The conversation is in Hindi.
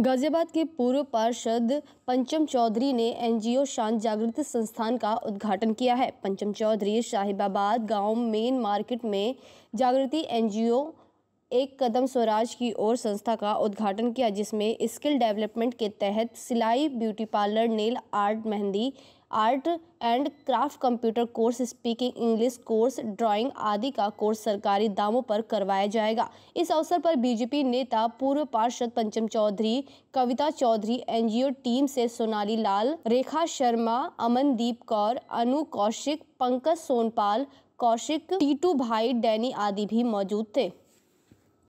गाजियाबाद के पूर्व पार्षद पंचम चौधरी ने एनजीओ शांत जागृति संस्थान का उद्घाटन किया है पंचम चौधरी साहिबाबाद गांव मेन मार्केट में जागृति एनजीओ एक कदम स्वराज की ओर संस्था का उद्घाटन किया जिसमें स्किल डेवलपमेंट के तहत सिलाई beauty parlour nail art mehndi art and craft computer course speaking English course drawing आदि का कोर्स सरकारी दामों पर करवाया जाएगा इस अवसर पर बीजेपी नेता पूर्व पार्षद पंचम चौधरी कविता चौधरी एनजीओ टीम से सोनाली लाल रेखा शर्मा अमनदीप कौर अनु कौशिक पंकज सोनपाल कौशिक टीटू भाई डैनी आदि भी मौजूद थे